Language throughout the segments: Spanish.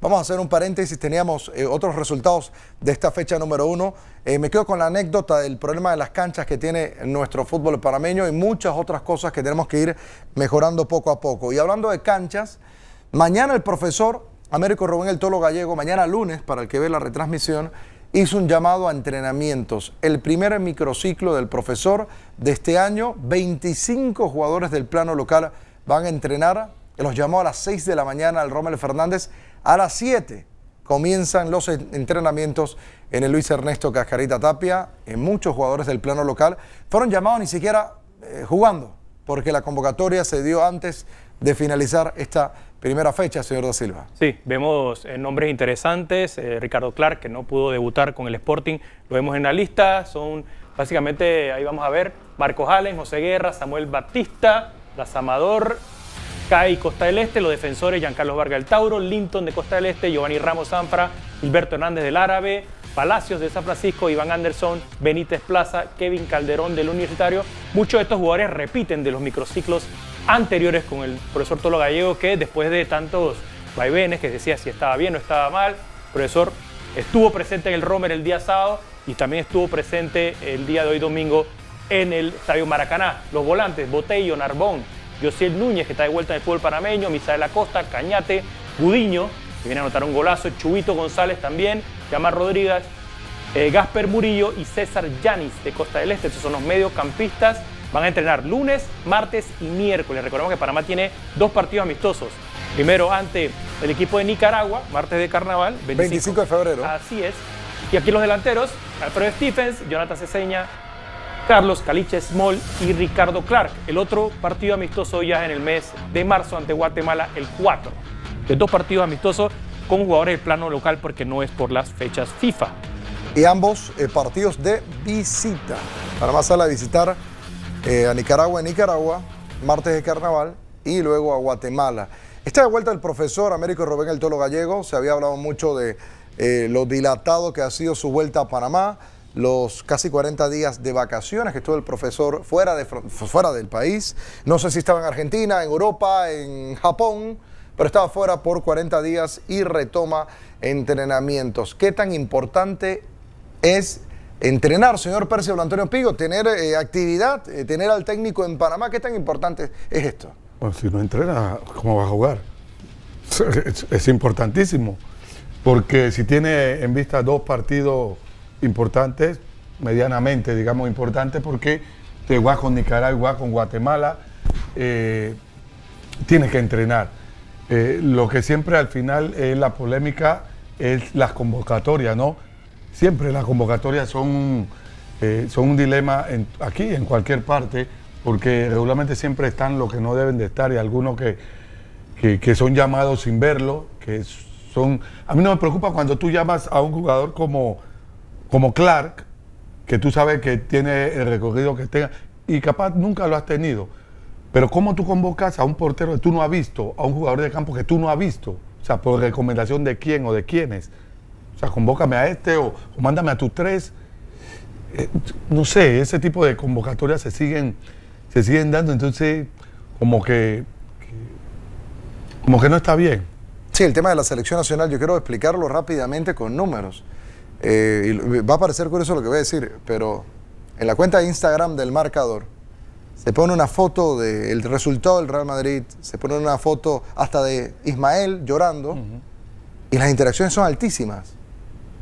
Vamos a hacer un paréntesis, teníamos eh, otros resultados de esta fecha número uno. Eh, me quedo con la anécdota del problema de las canchas que tiene nuestro fútbol parameño y muchas otras cosas que tenemos que ir mejorando poco a poco. Y hablando de canchas, mañana el profesor Américo Rubén El Tolo Gallego, mañana lunes, para el que ve la retransmisión, hizo un llamado a entrenamientos. El primer microciclo del profesor de este año, 25 jugadores del plano local van a entrenar los llamó a las 6 de la mañana al Rommel Fernández. A las 7 comienzan los entrenamientos en el Luis Ernesto Cascarita Tapia. En eh, muchos jugadores del plano local fueron llamados ni siquiera eh, jugando, porque la convocatoria se dio antes de finalizar esta primera fecha, señor Da Silva. Sí, vemos eh, nombres interesantes. Ricardo Clark, que no pudo debutar con el Sporting, lo vemos en la lista. Son básicamente, ahí vamos a ver, Marcos Allen, José Guerra, Samuel Batista, Amador. Sky Costa del Este, los defensores Giancarlo Vargas del Tauro, Linton de Costa del Este, Giovanni Ramos Zanfra, Gilberto Hernández del Árabe, Palacios de San Francisco, Iván Anderson, Benítez Plaza, Kevin Calderón del Universitario. Muchos de estos jugadores repiten de los microciclos anteriores con el profesor Tolo Gallego que después de tantos vaivenes que decía si estaba bien o estaba mal, el profesor estuvo presente en el Romer el día sábado y también estuvo presente el día de hoy domingo en el Estadio Maracaná. Los volantes, Botello, Narbón, Josiel Núñez, que está de vuelta en el fútbol panameño, Misael Acosta, Cañate, Gudiño, que viene a anotar un golazo, Chubito González también, Yamar Rodríguez, eh, Gasper Murillo y César Yanis de Costa del Este. Esos son los mediocampistas. Van a entrenar lunes, martes y miércoles. Recordemos que Panamá tiene dos partidos amistosos. Primero ante el equipo de Nicaragua, martes de carnaval. 25, 25 de febrero. Así es. Y aquí los delanteros, Alfredo Stephens, Jonathan Ceseña, Carlos Caliche Small y Ricardo Clark. El otro partido amistoso ya en el mes de marzo ante Guatemala, el 4. De dos partidos amistosos con jugadores del plano local porque no es por las fechas FIFA. Y ambos eh, partidos de visita. Panamá sale a visitar eh, a Nicaragua en Nicaragua, martes de carnaval, y luego a Guatemala. Está de vuelta el profesor Américo Rubén El Tolo Gallego. Se había hablado mucho de eh, lo dilatado que ha sido su vuelta a Panamá los casi 40 días de vacaciones que estuvo el profesor fuera, de, fuera del país. No sé si estaba en Argentina, en Europa, en Japón, pero estaba fuera por 40 días y retoma entrenamientos. ¿Qué tan importante es entrenar, señor Percival Antonio Pigo, tener eh, actividad, eh, tener al técnico en Panamá? ¿Qué tan importante es esto? Bueno, si no entrena, ¿cómo va a jugar? es importantísimo, porque si tiene en vista dos partidos importantes, medianamente, digamos, importantes, porque te vas con Nicaragua, con Guatemala, eh, tienes que entrenar. Eh, lo que siempre al final es la polémica es las convocatorias, ¿no? Siempre las convocatorias son, eh, son un dilema aquí, en cualquier parte, porque regularmente siempre están los que no deben de estar y algunos que, que, que son llamados sin verlo, que son... A mí no me preocupa cuando tú llamas a un jugador como como Clark, que tú sabes que tiene el recorrido que tenga, y capaz nunca lo has tenido. Pero ¿cómo tú convocas a un portero que tú no has visto, a un jugador de campo que tú no has visto? O sea, por recomendación de quién o de quiénes. O sea, convócame a este o, mándame a tus tres. Eh, no sé, ese tipo de convocatorias se siguen, se siguen dando, entonces como que, como que no está bien. Sí, el tema de la selección nacional yo quiero explicarlo rápidamente con números. Eh, y va a parecer curioso lo que voy a decir, pero en la cuenta de Instagram del marcador se pone una foto del resultado del Real Madrid, se pone una foto hasta de Ismael llorando y las interacciones son altísimas.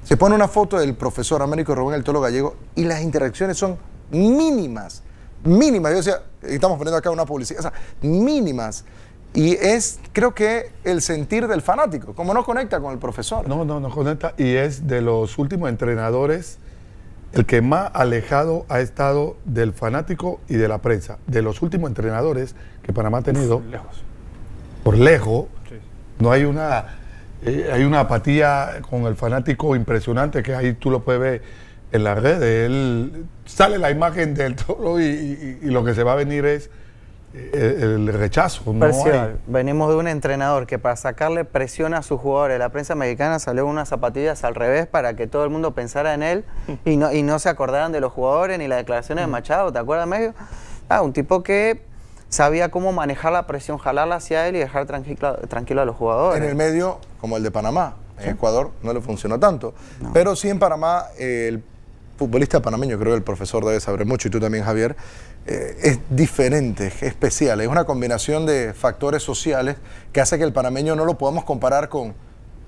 Se pone una foto del profesor Américo Rubén El Tolo Gallego y las interacciones son mínimas, mínimas. Yo decía, estamos poniendo acá una publicidad, o sea, mínimas. Y es, creo que, el sentir del fanático, como no conecta con el profesor. No, no, no conecta. Y es de los últimos entrenadores el que más alejado ha estado del fanático y de la prensa. De los últimos entrenadores que Panamá ha tenido, Por lejos. por lejos, no hay una, eh, hay una apatía con el fanático impresionante que ahí tú lo puedes ver en las redes. Él sale la imagen del toro y lo que se va a venir es el, rechazo. Venimos de un entrenador que para sacarle presión a sus jugadores, la prensa mexicana salió unas zapatillas al revés para que todo el mundo pensara en él y no, y no se acordaran de los jugadores ni las declaraciones de Machado, ¿te acuerdas, medio? Ah, un tipo que sabía cómo manejar la presión, jalarla hacia él y dejar tranquilo, a los jugadores. En el medio, como el de Panamá, en Ecuador no le funcionó tanto. Pero sí en Panamá el futbolista panameño, creo que el profesor debe saber mucho y tú también, Javier, eh, es diferente, es especial, es una combinación de factores sociales que hace que el panameño no lo podamos comparar con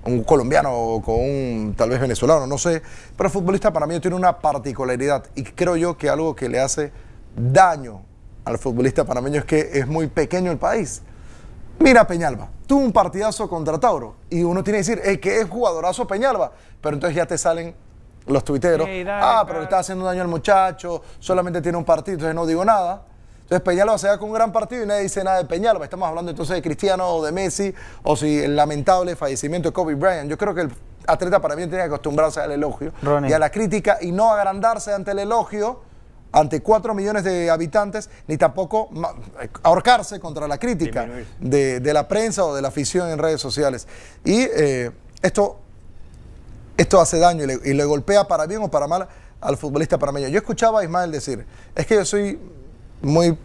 un colombiano o con un tal vez venezolano, no sé, pero el futbolista panameño tiene una particularidad y creo yo que algo que le hace daño al futbolista panameño es que es muy pequeño el país. Mira Peñalba, tuvo un partidazo contra Tauro y uno tiene que decir, es que es jugadorazo Peñalba, pero entonces ya te salen los tuiteros, ah, pero le está haciendo daño al muchacho, solamente tiene un partido, entonces no digo nada. Entonces Peñalba se da con un gran partido y nadie dice nada de Peñalba. Estamos hablando entonces de Cristiano o de Messi o si el lamentable fallecimiento de Kobe Bryant. Yo creo que el atleta para mí tiene que acostumbrarse al elogio y a la crítica y no agrandarse ante el elogio ante cuatro millones de habitantes, ni tampoco ahorcarse contra la crítica de, la prensa o de la afición en redes sociales. Y eh, esto esto hace daño y le, golpea para bien o para mal al futbolista panameño. Yo escuchaba a Ismael decir, es que yo soy muy,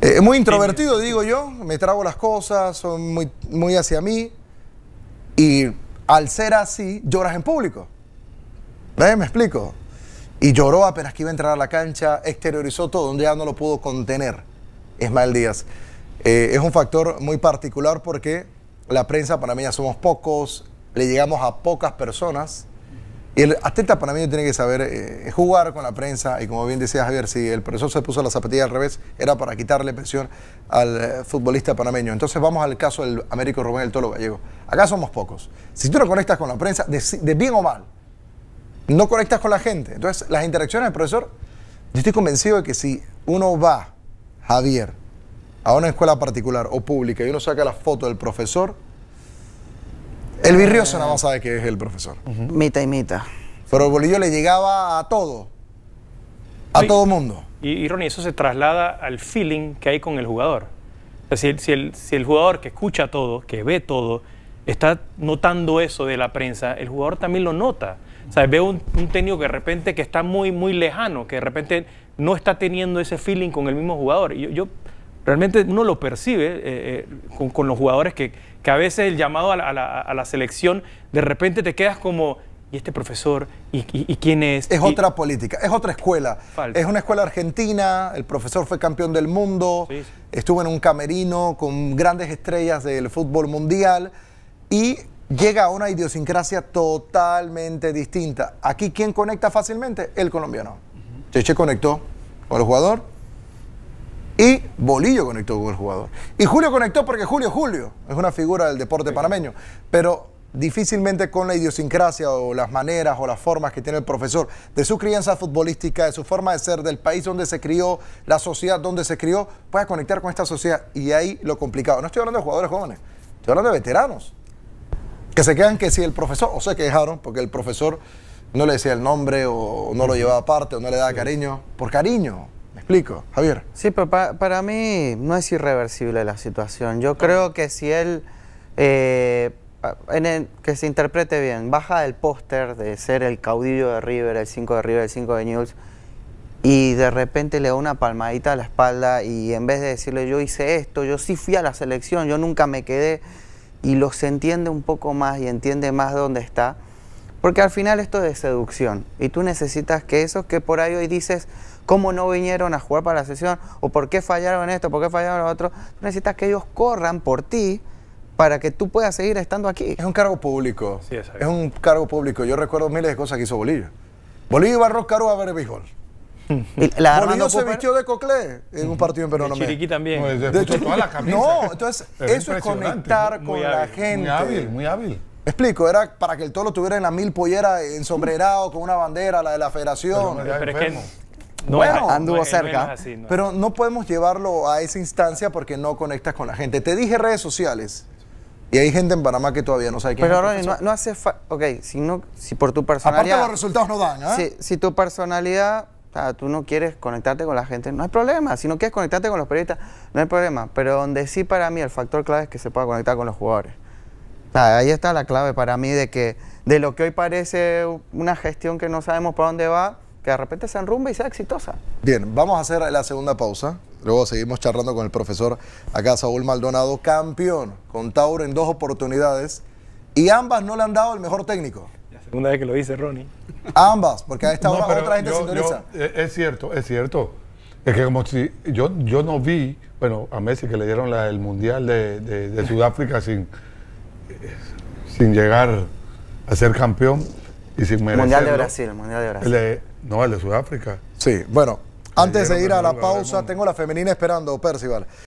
eh, muy introvertido, digo yo, me trago las cosas, son muy, muy hacia mí, y al ser así, lloras en público. Me explico. Y lloró apenas que iba a entrar a la cancha, exteriorizó todo, donde ya no lo pudo contener. Ismael Díaz. Eh, es un factor muy particular porque la prensa panameña somos pocos, le llegamos a pocas personas. Y el atleta panameño tiene que saber eh, jugar con la prensa y como bien decía Javier, si el profesor se puso la zapatilla al revés, era para quitarle presión al eh, futbolista panameño. Entonces vamos al caso del Américo Rubén El Tolo Gallego. Acá somos pocos. Si tú no conectas con la prensa, de, de bien o mal, no conectas con la gente. Entonces las interacciones del profesor, yo estoy convencido de que si uno va, Javier, a una escuela particular o pública y uno saca la foto del profesor, el virrioso nada más sabe que es el profesor. Mita y mita. Pero bolillo le llegaba a todo. A todo mundo. Y, y, Ronnie, eso se traslada al feeling que hay con el jugador. si, el, jugador que escucha todo, que ve todo, está notando eso de la prensa, el jugador también lo nota. O sea, veo un, tenio técnico que de repente que está muy, muy lejano, que de repente no está teniendo ese feeling con el mismo jugador. Y yo realmente uno lo percibe eh, eh, con, los jugadores que, que, a veces el llamado a la, selección, de repente te quedas como, ¿y este profesor? ¿Y, quién es? Es otra política, es otra escuela. Es una escuela argentina, el profesor fue campeón del mundo, estuvo en un camerino con grandes estrellas del fútbol mundial y llega a una idiosincrasia totalmente distinta. Aquí, ¿quién conecta fácilmente? El colombiano. Cheche conectó con el jugador, y Bolillo conectó con el jugador. Y Julio conectó porque Julio Julio es una figura del deporte panameño. Pero difícilmente con la idiosincrasia o las maneras o las formas que tiene el profesor de su crianza futbolística, de su forma de ser, del país donde se crió, la sociedad donde se crió, pueda conectar con esta sociedad. Y ahí lo complicado. No estoy hablando de jugadores jóvenes, estoy hablando de veteranos. Que se quedan que si el profesor, o se dejaron porque el profesor no le decía el nombre o no lo llevaba aparte o no le daba cariño, por cariño, explico, Javier? Sí, pero para, mí no es irreversible la situación. Yo creo que si él, eh, en que se interprete bien, baja del póster de ser el caudillo de River, el 5 de River, el 5 de News, y de repente le da una palmadita a la espalda y en vez de decirle yo hice esto, yo sí fui a la selección, yo nunca me quedé, y los entiende un poco más y entiende más dónde está porque al final esto es de seducción y tú necesitas que esos que por ahí hoy dices, ¿cómo no vinieron a jugar para la sesión? ¿O por qué fallaron esto? ¿Por qué fallaron lo otro? necesitas que ellos corran por ti para que tú puedas seguir estando aquí. Es un cargo público. Sí, es un cargo público. Yo recuerdo miles de cosas que hizo Bolivia. Bolivia iba a Roscaro a ver el béisbol. se vistió de coclé en un partido en De Chiriquí también. de hecho, No, entonces, eso es conectar con la gente. Muy hábil, muy hábil explico, era para que el toro tuviera en la mil pollera eh, ensombrerado con una bandera, la de la federación. Pero, no anduvo cerca. pero no podemos llevarlo a esa instancia porque no conectas con la gente. Te dije redes sociales. Y hay gente en Panamá que todavía no sabe quién Pero, es. no, hace falta. Ok, si, no, si por tu personalidad. Aparte, los resultados no dan. ¿eh? Si, tu personalidad. tú no quieres conectarte con la gente, no hay problema. Si no quieres conectarte con los periodistas, no hay problema. Pero donde sí para mí el factor clave es que se pueda conectar con los jugadores. Ah, ahí está la clave para mí de que de lo que hoy parece una gestión que no sabemos para dónde va, que de repente se enrumbe y sea exitosa. Bien, vamos a hacer la segunda pausa. Luego seguimos charlando con el profesor acá, Saúl Maldonado, campeón con Tauro en dos oportunidades. Y ambas no le han dado el mejor técnico. La segunda vez que lo dice Ronnie. Ambas, porque a esta otra gente se eh, es cierto, es cierto. Es que como si yo, yo no vi, bueno, a Messi que le dieron el Mundial de Sudáfrica sin sin llegar a ser campeón y sin merecerlo. Mundial de Brasil, Mundial de Brasil. no, el de Sudáfrica. Sí, bueno, antes de ir a la pausa, tengo la femenina esperando, Percival.